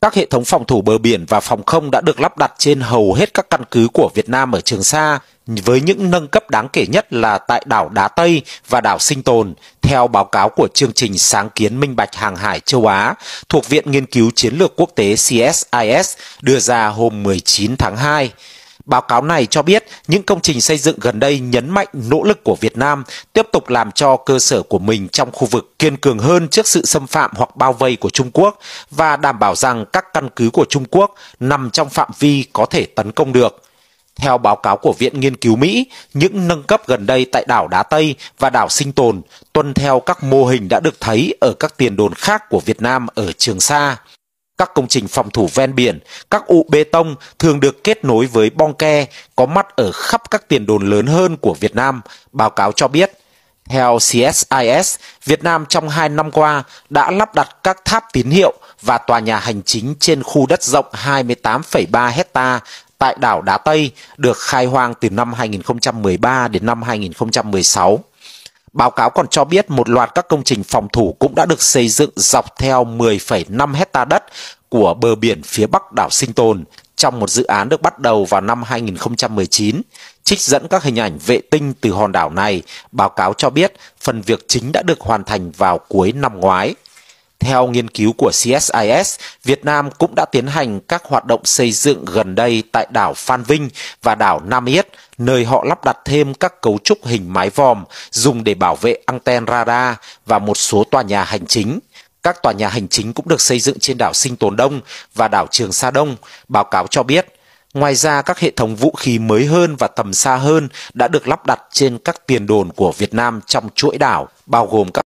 Các hệ thống phòng thủ bờ biển và phòng không đã được lắp đặt trên hầu hết các căn cứ của Việt Nam ở Trường Sa, với những nâng cấp đáng kể nhất là tại đảo Đá Tây và đảo Sinh Tồn, theo báo cáo của chương trình Sáng kiến Minh Bạch Hàng hải châu Á thuộc Viện Nghiên cứu Chiến lược Quốc tế CSIS đưa ra hôm 19 tháng 2. Báo cáo này cho biết những công trình xây dựng gần đây nhấn mạnh nỗ lực của Việt Nam tiếp tục làm cho cơ sở của mình trong khu vực kiên cường hơn trước sự xâm phạm hoặc bao vây của Trung Quốc và đảm bảo rằng các căn cứ của Trung Quốc nằm trong phạm vi có thể tấn công được. Theo báo cáo của Viện Nghiên cứu Mỹ, những nâng cấp gần đây tại đảo Đá Tây và đảo Sinh Tồn tuân theo các mô hình đã được thấy ở các tiền đồn khác của Việt Nam ở Trường Sa. Các công trình phòng thủ ven biển, các ụ bê tông thường được kết nối với bong ke có mắt ở khắp các tiền đồn lớn hơn của Việt Nam, báo cáo cho biết. Theo CSIS, Việt Nam trong hai năm qua đã lắp đặt các tháp tín hiệu và tòa nhà hành chính trên khu đất rộng 28,3 hecta tại đảo Đá Tây được khai hoang từ năm 2013 đến năm 2016. Báo cáo còn cho biết một loạt các công trình phòng thủ cũng đã được xây dựng dọc theo 10,5 hecta đất của bờ biển phía bắc đảo Sinh Tồn trong một dự án được bắt đầu vào năm 2019. Trích dẫn các hình ảnh vệ tinh từ hòn đảo này, báo cáo cho biết phần việc chính đã được hoàn thành vào cuối năm ngoái. Theo nghiên cứu của CSIS, Việt Nam cũng đã tiến hành các hoạt động xây dựng gần đây tại đảo Phan Vinh và đảo Nam Yết, nơi họ lắp đặt thêm các cấu trúc hình mái vòm dùng để bảo vệ anten radar và một số tòa nhà hành chính. Các tòa nhà hành chính cũng được xây dựng trên đảo Sinh Tồn Đông và đảo Trường Sa Đông, báo cáo cho biết. Ngoài ra, các hệ thống vũ khí mới hơn và tầm xa hơn đã được lắp đặt trên các tiền đồn của Việt Nam trong chuỗi đảo, bao gồm các